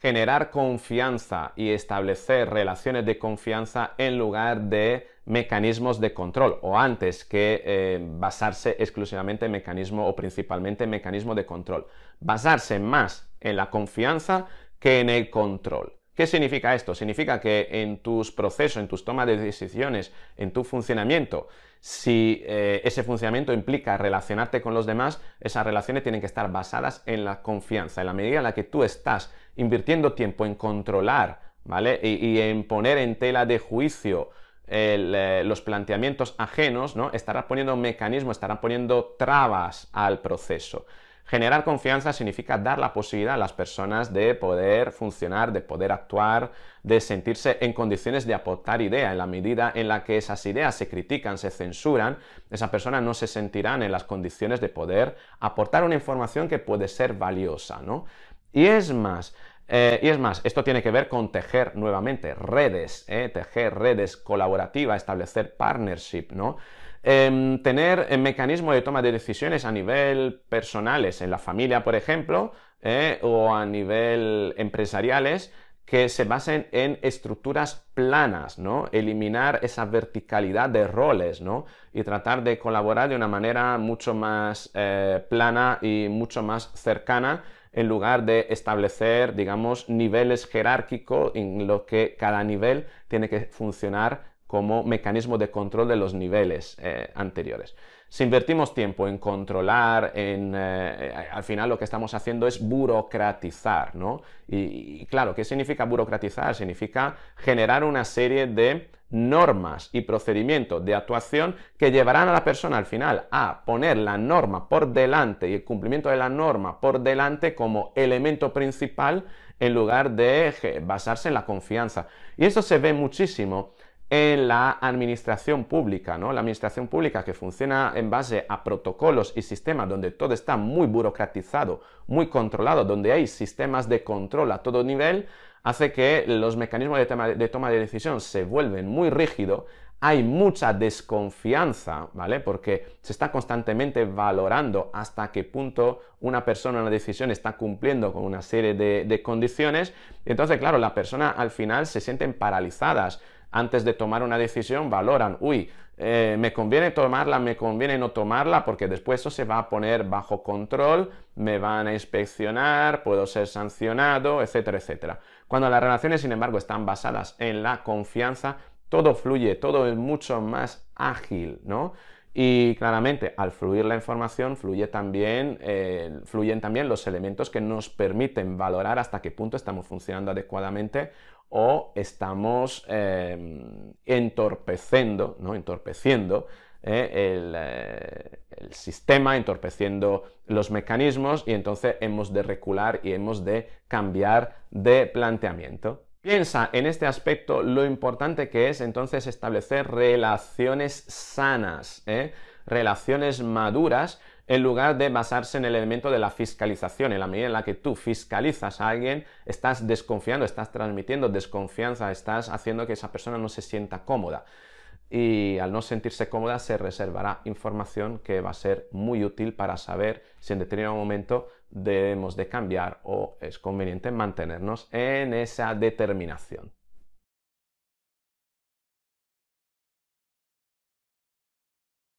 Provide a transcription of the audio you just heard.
generar confianza y establecer relaciones de confianza en lugar de mecanismos de control o antes que eh, basarse exclusivamente en mecanismo o principalmente en mecanismo de control. Basarse más en la confianza que en el control. ¿Qué significa esto? Significa que en tus procesos, en tus tomas de decisiones, en tu funcionamiento, si eh, ese funcionamiento implica relacionarte con los demás, esas relaciones tienen que estar basadas en la confianza. En la medida en la que tú estás invirtiendo tiempo en controlar, ¿vale? Y, en poner en tela de juicio eh, los planteamientos ajenos, ¿no? Estarás poniendo mecanismos, estarás poniendo trabas al proceso. Generar confianza significa dar la posibilidad a las personas de poder funcionar, de poder actuar, de sentirse en condiciones de aportar idea. En la medida en la que esas ideas se critican, se censuran, esas personas no se sentirán en las condiciones de poder aportar una información que puede ser valiosa, ¿no? Y es más, eh, y es más, esto tiene que ver con tejer nuevamente redes, ¿eh? tejer redes colaborativas, establecer partnership, ¿no? Em, tener eh, mecanismos de toma de decisiones a nivel personales, en la familia, por ejemplo, eh, o a nivel empresariales, que se basen en estructuras planas, ¿no? Eliminar esa verticalidad de roles, ¿no? Y tratar de colaborar de una manera mucho más eh, plana y mucho más cercana en lugar de establecer, digamos, niveles jerárquicos en los que cada nivel tiene que funcionar como mecanismo de control de los niveles eh, anteriores. Si invertimos tiempo en controlar, en, eh, eh, al final lo que estamos haciendo es burocratizar, ¿no? y claro, ¿qué significa burocratizar? Significa generar una serie de normas y procedimientos de actuación que llevarán a la persona al final a poner la norma por delante y el cumplimiento de la norma por delante como elemento principal en lugar de basarse en la confianza. Y eso se ve muchísimo en la administración pública, ¿no? La administración pública que funciona en base a protocolos y sistemas donde todo está muy burocratizado, muy controlado, donde hay sistemas de control a todo nivel, hace que los mecanismos de toma de, decisión se vuelven muy rígidos, hay mucha desconfianza, ¿vale? Porque se está constantemente valorando hasta qué punto una persona, una decisión está cumpliendo con una serie de, de condiciones. Entonces, claro, la persona al final se sienten paralizadas antes de tomar una decisión valoran, uy, eh, me conviene tomarla, me conviene no tomarla, porque después eso se va a poner bajo control, me van a inspeccionar, puedo ser sancionado, etcétera, etcétera. Cuando las relaciones, sin embargo, están basadas en la confianza, todo fluye, todo es mucho más ágil, ¿no? Y claramente, al fluir la información, fluye también, eh, fluyen también los elementos que nos permiten valorar hasta qué punto estamos funcionando adecuadamente o estamos em, entorpeciendo, ¿no? entorpeciendo ¿eh? el, eh, el, sistema, entorpeciendo los mecanismos y entonces hemos de recular y hemos de cambiar de planteamiento. Piensa en este aspecto lo importante que es entonces establecer relaciones sanas, ¿eh? relaciones maduras en lugar de basarse en el elemento de la fiscalización. En la medida en la que tú fiscalizas a alguien, estás desconfiando, estás transmitiendo desconfianza, estás haciendo que esa persona no se sienta cómoda. Y al no sentirse cómoda se reservará información que va a ser muy útil para saber si en determinado momento debemos de cambiar o es conveniente mantenernos en esa determinación.